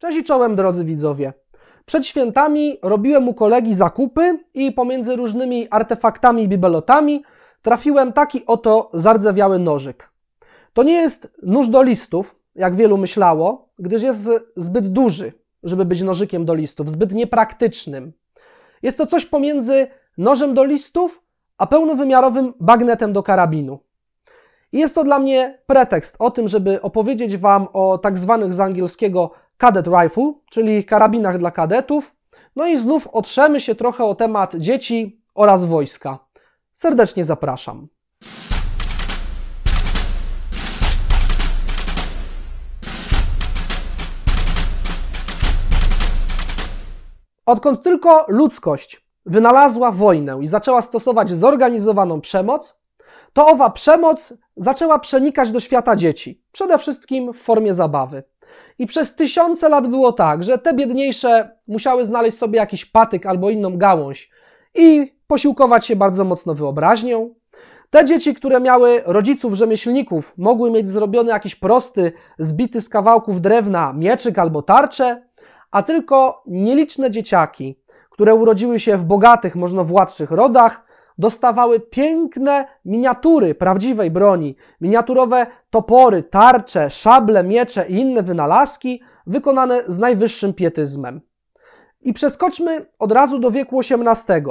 Cześć i czołem, drodzy widzowie. Przed świętami robiłem u kolegi zakupy i pomiędzy różnymi artefaktami i bibelotami trafiłem taki oto zardzewiały nożyk. To nie jest nóż do listów, jak wielu myślało, gdyż jest zbyt duży, żeby być nożykiem do listów, zbyt niepraktycznym. Jest to coś pomiędzy nożem do listów, a pełnowymiarowym bagnetem do karabinu. I jest to dla mnie pretekst o tym, żeby opowiedzieć Wam o tak zwanych z angielskiego Cadet Rifle, czyli karabinach dla kadetów. No i znów otrzemy się trochę o temat dzieci oraz wojska. Serdecznie zapraszam. Odkąd tylko ludzkość wynalazła wojnę i zaczęła stosować zorganizowaną przemoc, to owa przemoc zaczęła przenikać do świata dzieci, przede wszystkim w formie zabawy. I przez tysiące lat było tak, że te biedniejsze musiały znaleźć sobie jakiś patyk albo inną gałąź i posiłkować się bardzo mocno wyobraźnią. Te dzieci, które miały rodziców rzemieślników, mogły mieć zrobiony jakiś prosty, zbity z kawałków drewna mieczyk albo tarczę, a tylko nieliczne dzieciaki, które urodziły się w bogatych, można władczych rodach, dostawały piękne miniatury prawdziwej broni, miniaturowe topory, tarcze, szable, miecze i inne wynalazki wykonane z najwyższym pietyzmem. I przeskoczmy od razu do wieku XVIII.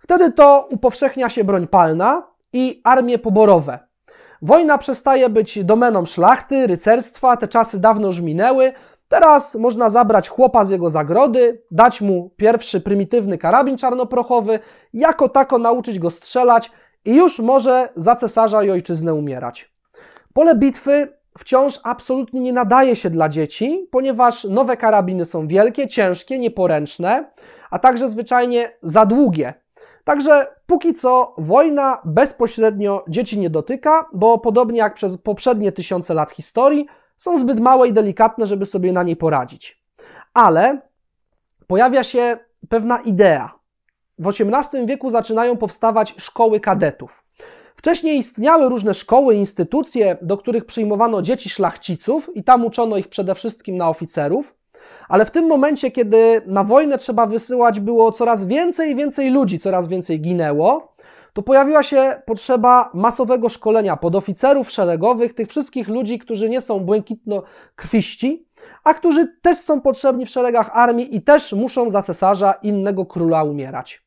Wtedy to upowszechnia się broń palna i armie poborowe. Wojna przestaje być domeną szlachty, rycerstwa, te czasy dawno już minęły, Teraz można zabrać chłopa z jego zagrody, dać mu pierwszy prymitywny karabin czarnoprochowy, jako tako nauczyć go strzelać i już może za cesarza i ojczyznę umierać. Pole bitwy wciąż absolutnie nie nadaje się dla dzieci, ponieważ nowe karabiny są wielkie, ciężkie, nieporęczne, a także zwyczajnie za długie. Także póki co wojna bezpośrednio dzieci nie dotyka, bo podobnie jak przez poprzednie tysiące lat historii, są zbyt małe i delikatne, żeby sobie na niej poradzić. Ale pojawia się pewna idea. W XVIII wieku zaczynają powstawać szkoły kadetów. Wcześniej istniały różne szkoły, instytucje, do których przyjmowano dzieci szlachciców i tam uczono ich przede wszystkim na oficerów. Ale w tym momencie, kiedy na wojnę trzeba wysyłać było coraz więcej i więcej ludzi, coraz więcej ginęło, to pojawiła się potrzeba masowego szkolenia podoficerów szeregowych, tych wszystkich ludzi, którzy nie są błękitno-krwiści, a którzy też są potrzebni w szeregach armii i też muszą za cesarza innego króla umierać.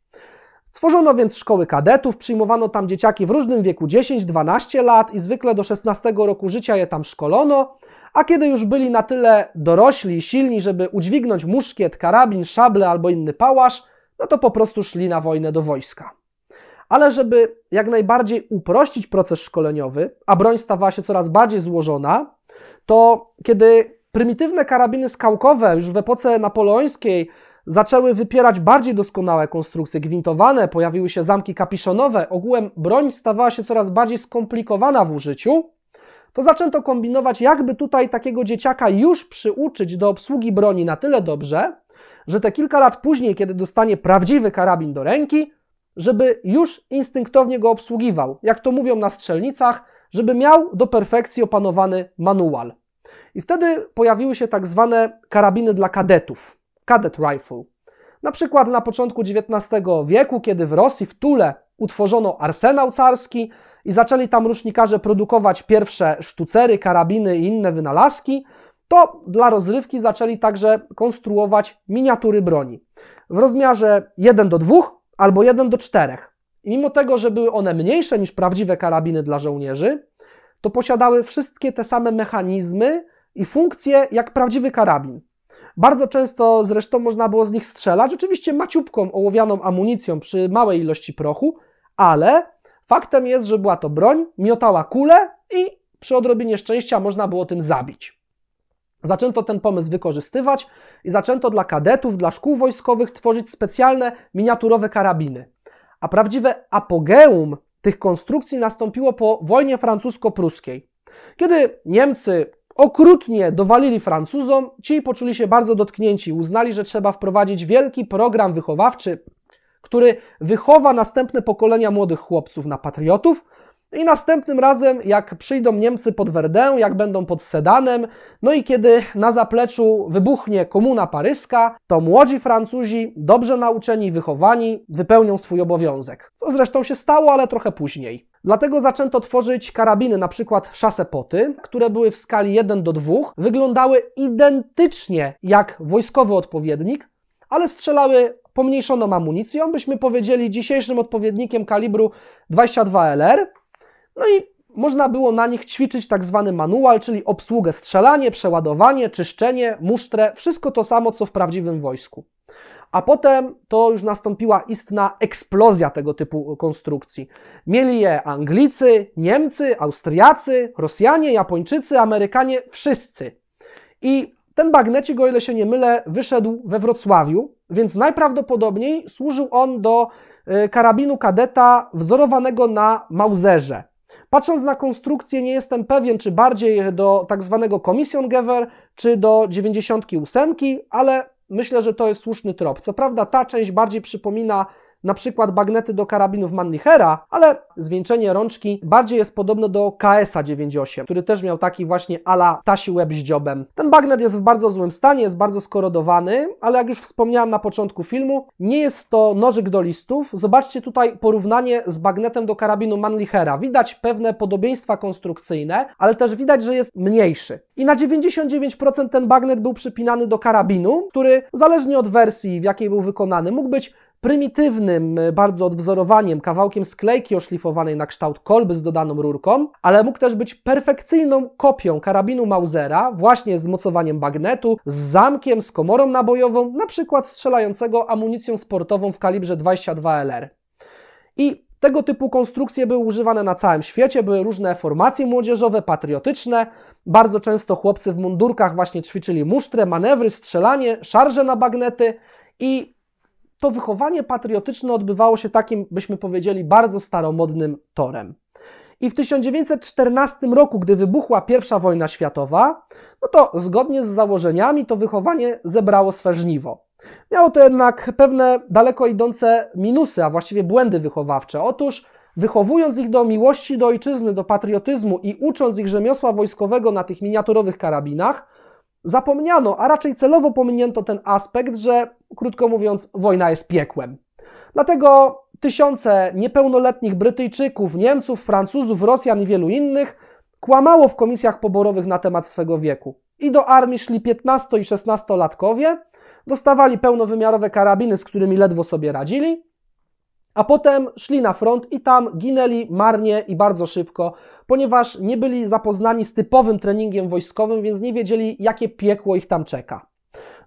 Stworzono więc szkoły kadetów, przyjmowano tam dzieciaki w różnym wieku 10-12 lat i zwykle do 16 roku życia je tam szkolono, a kiedy już byli na tyle dorośli i silni, żeby udźwignąć muszkiet, karabin, szable albo inny pałasz, no to po prostu szli na wojnę do wojska ale żeby jak najbardziej uprościć proces szkoleniowy, a broń stawała się coraz bardziej złożona, to kiedy prymitywne karabiny skałkowe już w epoce napoleońskiej zaczęły wypierać bardziej doskonałe konstrukcje gwintowane, pojawiły się zamki kapiszonowe, ogółem broń stawała się coraz bardziej skomplikowana w użyciu, to zaczęto kombinować, jakby tutaj takiego dzieciaka już przyuczyć do obsługi broni na tyle dobrze, że te kilka lat później, kiedy dostanie prawdziwy karabin do ręki, żeby już instynktownie go obsługiwał, jak to mówią na strzelnicach, żeby miał do perfekcji opanowany manual. I wtedy pojawiły się tak zwane karabiny dla kadetów, cadet rifle. Na przykład na początku XIX wieku, kiedy w Rosji, w Tule, utworzono arsenał carski i zaczęli tam rusznikarze produkować pierwsze sztucery, karabiny i inne wynalazki, to dla rozrywki zaczęli także konstruować miniatury broni. W rozmiarze 1 do 2 albo 1 do 4. I mimo tego, że były one mniejsze niż prawdziwe karabiny dla żołnierzy, to posiadały wszystkie te same mechanizmy i funkcje jak prawdziwy karabin. Bardzo często zresztą można było z nich strzelać, oczywiście maciubką ołowianą amunicją przy małej ilości prochu, ale faktem jest, że była to broń, miotała kulę i przy odrobinie szczęścia można było tym zabić. Zaczęto ten pomysł wykorzystywać i zaczęto dla kadetów, dla szkół wojskowych tworzyć specjalne miniaturowe karabiny. A prawdziwe apogeum tych konstrukcji nastąpiło po wojnie francusko-pruskiej. Kiedy Niemcy okrutnie dowalili Francuzom, ci poczuli się bardzo dotknięci, uznali, że trzeba wprowadzić wielki program wychowawczy, który wychowa następne pokolenia młodych chłopców na patriotów, no I następnym razem, jak przyjdą Niemcy pod Verdun, jak będą pod Sedanem, no i kiedy na zapleczu wybuchnie komuna paryska, to młodzi Francuzi, dobrze nauczeni i wychowani, wypełnią swój obowiązek. Co zresztą się stało, ale trochę później. Dlatego zaczęto tworzyć karabiny, na przykład szasepoty, które były w skali 1 do 2, wyglądały identycznie jak wojskowy odpowiednik, ale strzelały pomniejszoną amunicją, byśmy powiedzieli dzisiejszym odpowiednikiem kalibru 22 LR, no i można było na nich ćwiczyć tak zwany manual, czyli obsługę strzelanie, przeładowanie, czyszczenie, musztrę, wszystko to samo co w prawdziwym wojsku. A potem to już nastąpiła istna eksplozja tego typu konstrukcji. Mieli je Anglicy, Niemcy, Austriacy, Rosjanie, Japończycy, Amerykanie, wszyscy. I ten bagnecik, o ile się nie mylę, wyszedł we Wrocławiu, więc najprawdopodobniej służył on do y, karabinu kadeta wzorowanego na Mauserze. Patrząc na konstrukcję, nie jestem pewien, czy bardziej do tak zwanego Commission Komisiongeber, czy do 98, ale myślę, że to jest słuszny trop. Co prawda ta część bardziej przypomina na przykład bagnety do karabinów Mannlichera, ale zwieńczenie rączki bardziej jest podobne do KS-a 98, który też miał taki właśnie ala tasi łeb z dziobem. Ten bagnet jest w bardzo złym stanie, jest bardzo skorodowany, ale jak już wspomniałem na początku filmu, nie jest to nożyk do listów. Zobaczcie tutaj porównanie z bagnetem do karabinu Mannlichera. Widać pewne podobieństwa konstrukcyjne, ale też widać, że jest mniejszy. I na 99% ten bagnet był przypinany do karabinu, który zależnie od wersji, w jakiej był wykonany, mógł być prymitywnym, e, bardzo odwzorowaniem, kawałkiem sklejki oszlifowanej na kształt kolby z dodaną rurką, ale mógł też być perfekcyjną kopią karabinu Mausera, właśnie z mocowaniem bagnetu, z zamkiem, z komorą nabojową, na przykład strzelającego amunicją sportową w kalibrze 22LR. I tego typu konstrukcje były używane na całym świecie, były różne formacje młodzieżowe, patriotyczne. Bardzo często chłopcy w mundurkach właśnie ćwiczyli musztrę, manewry, strzelanie, szarże na bagnety i to wychowanie patriotyczne odbywało się takim, byśmy powiedzieli, bardzo staromodnym torem. I w 1914 roku, gdy wybuchła I wojna światowa, no to zgodnie z założeniami to wychowanie zebrało swe żniwo. Miało to jednak pewne daleko idące minusy, a właściwie błędy wychowawcze. Otóż wychowując ich do miłości do ojczyzny, do patriotyzmu i ucząc ich rzemiosła wojskowego na tych miniaturowych karabinach, zapomniano, a raczej celowo pominięto ten aspekt, że krótko mówiąc, wojna jest piekłem. Dlatego tysiące niepełnoletnich Brytyjczyków, Niemców, Francuzów, Rosjan i wielu innych kłamało w komisjach poborowych na temat swego wieku. I do armii szli 15 i 16-latkowie, dostawali pełnowymiarowe karabiny, z którymi ledwo sobie radzili, a potem szli na front i tam ginęli marnie i bardzo szybko, ponieważ nie byli zapoznani z typowym treningiem wojskowym, więc nie wiedzieli, jakie piekło ich tam czeka.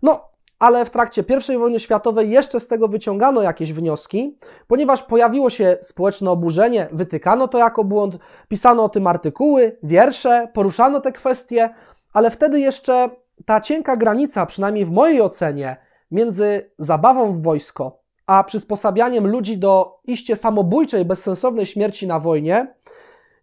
No, ale w trakcie I wojny światowej jeszcze z tego wyciągano jakieś wnioski, ponieważ pojawiło się społeczne oburzenie, wytykano to jako błąd, pisano o tym artykuły, wiersze, poruszano te kwestie, ale wtedy jeszcze ta cienka granica, przynajmniej w mojej ocenie, między zabawą w wojsko a przysposabianiem ludzi do iście samobójczej, bezsensownej śmierci na wojnie,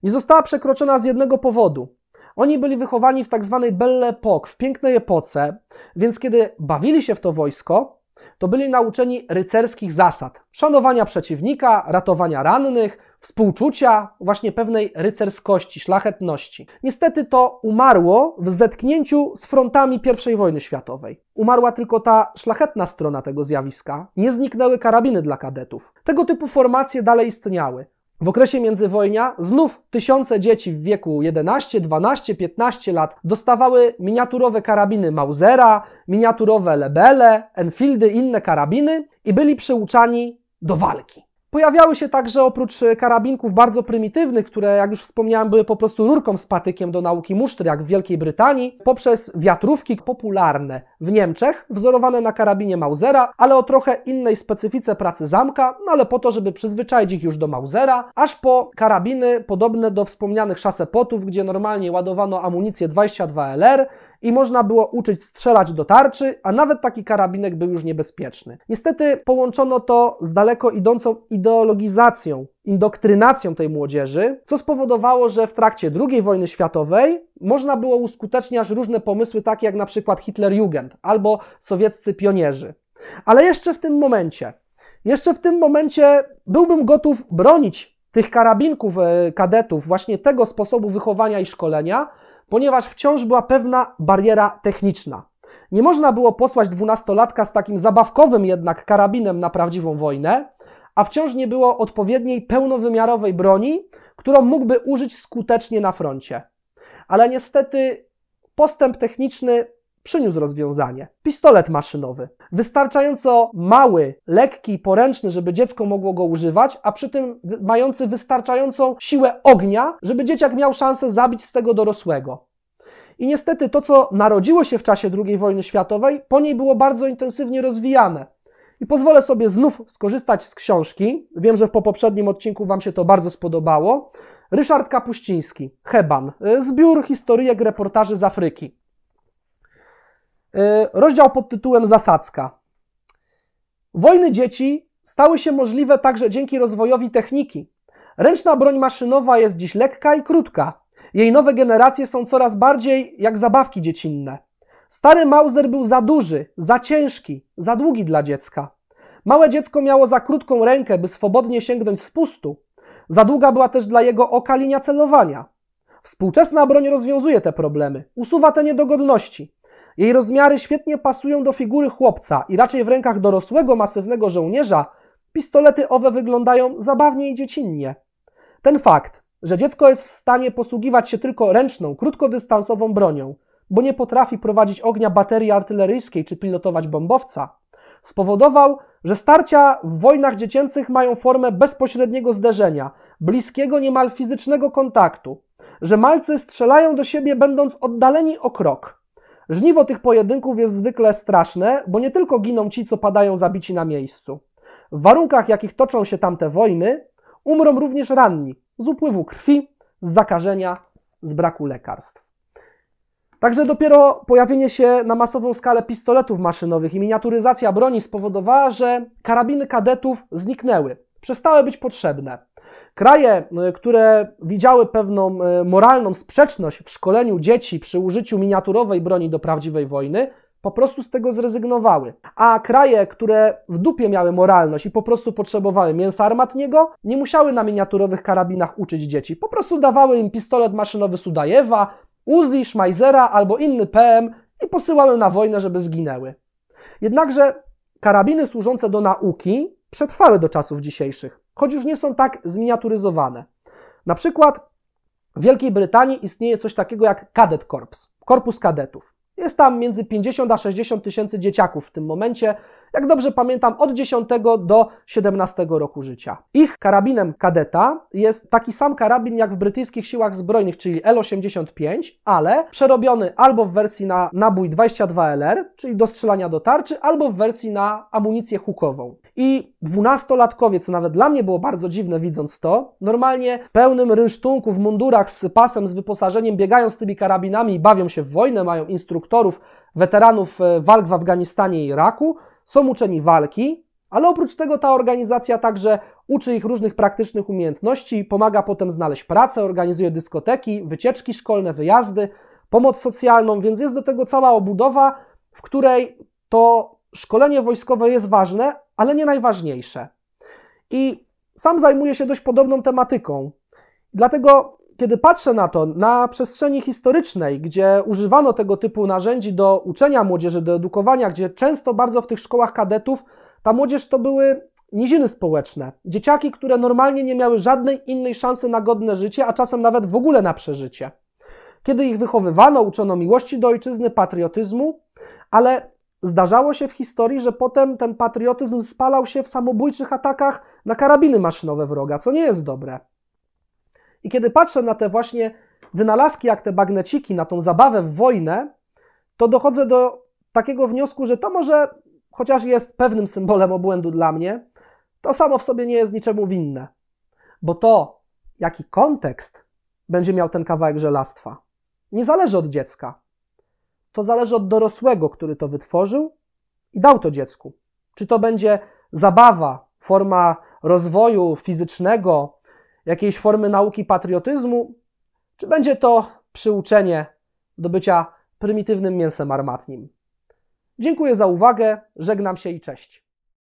nie została przekroczona z jednego powodu. Oni byli wychowani w tak zwanej Belle Époque, w pięknej epoce, więc kiedy bawili się w to wojsko, to byli nauczeni rycerskich zasad: szanowania przeciwnika, ratowania rannych, współczucia, właśnie pewnej rycerskości, szlachetności. Niestety to umarło w zetknięciu z frontami I wojny światowej. Umarła tylko ta szlachetna strona tego zjawiska. Nie zniknęły karabiny dla kadetów. Tego typu formacje dalej istniały. W okresie międzywojnia znów tysiące dzieci w wieku 11, 12, 15 lat dostawały miniaturowe karabiny Mausera, miniaturowe Lebele, Enfieldy, inne karabiny i byli przyuczani do walki. Pojawiały się także oprócz e, karabinków bardzo prymitywnych, które jak już wspomniałem były po prostu rurką z patykiem do nauki musztry, jak w Wielkiej Brytanii, poprzez wiatrówki popularne w Niemczech, wzorowane na karabinie Mausera, ale o trochę innej specyfice pracy zamka, no ale po to, żeby przyzwyczaić ich już do Mausera, aż po karabiny podobne do wspomnianych szasepotów, gdzie normalnie ładowano amunicję 22 LR, i można było uczyć strzelać do tarczy, a nawet taki karabinek był już niebezpieczny. Niestety połączono to z daleko idącą ideologizacją, indoktrynacją tej młodzieży, co spowodowało, że w trakcie II wojny światowej można było uskuteczniać różne pomysły, takie jak na przykład Hitlerjugend albo sowieccy pionierzy. Ale jeszcze w tym momencie, jeszcze w tym momencie byłbym gotów bronić tych karabinków, e, kadetów, właśnie tego sposobu wychowania i szkolenia, ponieważ wciąż była pewna bariera techniczna. Nie można było posłać dwunastolatka z takim zabawkowym jednak karabinem na prawdziwą wojnę, a wciąż nie było odpowiedniej pełnowymiarowej broni, którą mógłby użyć skutecznie na froncie. Ale niestety postęp techniczny przyniósł rozwiązanie. Pistolet maszynowy. Wystarczająco mały, lekki, poręczny, żeby dziecko mogło go używać, a przy tym mający wystarczającą siłę ognia, żeby dzieciak miał szansę zabić z tego dorosłego. I niestety to, co narodziło się w czasie II wojny światowej, po niej było bardzo intensywnie rozwijane. I pozwolę sobie znów skorzystać z książki. Wiem, że po poprzednim odcinku Wam się to bardzo spodobało. Ryszard Kapuściński, Heban, zbiór historyjek reportaży z Afryki. E, rozdział pod tytułem Zasadzka. Wojny dzieci stały się możliwe także dzięki rozwojowi techniki. Ręczna broń maszynowa jest dziś lekka i krótka. Jej nowe generacje są coraz bardziej jak zabawki dziecinne. Stary Mauser był za duży, za ciężki, za długi dla dziecka. Małe dziecko miało za krótką rękę, by swobodnie sięgnąć z pustu. Za długa była też dla jego oka linia celowania. Współczesna broń rozwiązuje te problemy, usuwa te niedogodności. Jej rozmiary świetnie pasują do figury chłopca i raczej w rękach dorosłego, masywnego żołnierza pistolety owe wyglądają zabawnie i dziecinnie. Ten fakt, że dziecko jest w stanie posługiwać się tylko ręczną, krótkodystansową bronią, bo nie potrafi prowadzić ognia baterii artyleryjskiej czy pilotować bombowca, spowodował, że starcia w wojnach dziecięcych mają formę bezpośredniego zderzenia, bliskiego niemal fizycznego kontaktu, że malcy strzelają do siebie będąc oddaleni o krok – Żniwo tych pojedynków jest zwykle straszne, bo nie tylko giną ci, co padają zabici na miejscu. W warunkach, jakich toczą się tamte wojny, umrą również ranni z upływu krwi, z zakażenia, z braku lekarstw. Także dopiero pojawienie się na masową skalę pistoletów maszynowych i miniaturyzacja broni spowodowała, że karabiny kadetów zniknęły, przestały być potrzebne. Kraje, y, które widziały pewną y, moralną sprzeczność w szkoleniu dzieci przy użyciu miniaturowej broni do prawdziwej wojny, po prostu z tego zrezygnowały. A kraje, które w dupie miały moralność i po prostu potrzebowały mięsa armatniego, nie musiały na miniaturowych karabinach uczyć dzieci. Po prostu dawały im pistolet maszynowy Sudajewa, Uzi, Schmeizera albo inny PM i posyłały na wojnę, żeby zginęły. Jednakże karabiny służące do nauki przetrwały do czasów dzisiejszych choć już nie są tak zminiaturyzowane. Na przykład w Wielkiej Brytanii istnieje coś takiego jak Cadet Corps, korpus kadetów. Jest tam między 50 a 60 tysięcy dzieciaków w tym momencie, jak dobrze pamiętam, od 10 do 17 roku życia. Ich karabinem kadeta jest taki sam karabin jak w brytyjskich siłach zbrojnych, czyli L85, ale przerobiony albo w wersji na nabój 22LR, czyli do strzelania do tarczy, albo w wersji na amunicję hukową. I dwunastolatkowie, co nawet dla mnie było bardzo dziwne widząc to, normalnie pełnym rynsztunku w mundurach z pasem, z wyposażeniem biegają z tymi karabinami i bawią się w wojnę, mają instruktorów, weteranów e, walk w Afganistanie i Iraku, są uczeni walki, ale oprócz tego ta organizacja także uczy ich różnych praktycznych umiejętności, pomaga potem znaleźć pracę, organizuje dyskoteki, wycieczki szkolne, wyjazdy, pomoc socjalną, więc jest do tego cała obudowa, w której to szkolenie wojskowe jest ważne, ale nie najważniejsze. I sam zajmuję się dość podobną tematyką. Dlatego kiedy patrzę na to na przestrzeni historycznej, gdzie używano tego typu narzędzi do uczenia młodzieży, do edukowania, gdzie często bardzo w tych szkołach kadetów ta młodzież to były niziny społeczne. Dzieciaki, które normalnie nie miały żadnej innej szansy na godne życie, a czasem nawet w ogóle na przeżycie. Kiedy ich wychowywano, uczono miłości do ojczyzny, patriotyzmu, ale zdarzało się w historii, że potem ten patriotyzm spalał się w samobójczych atakach na karabiny maszynowe wroga, co nie jest dobre. I kiedy patrzę na te właśnie wynalazki, jak te bagneciki, na tą zabawę w wojnę, to dochodzę do takiego wniosku, że to może, chociaż jest pewnym symbolem obłędu dla mnie, to samo w sobie nie jest niczemu winne. Bo to, jaki kontekst będzie miał ten kawałek żelastwa, nie zależy od dziecka. To zależy od dorosłego, który to wytworzył i dał to dziecku. Czy to będzie zabawa, forma rozwoju fizycznego, jakiejś formy nauki patriotyzmu, czy będzie to przyuczenie do bycia prymitywnym mięsem armatnim. Dziękuję za uwagę, żegnam się i cześć.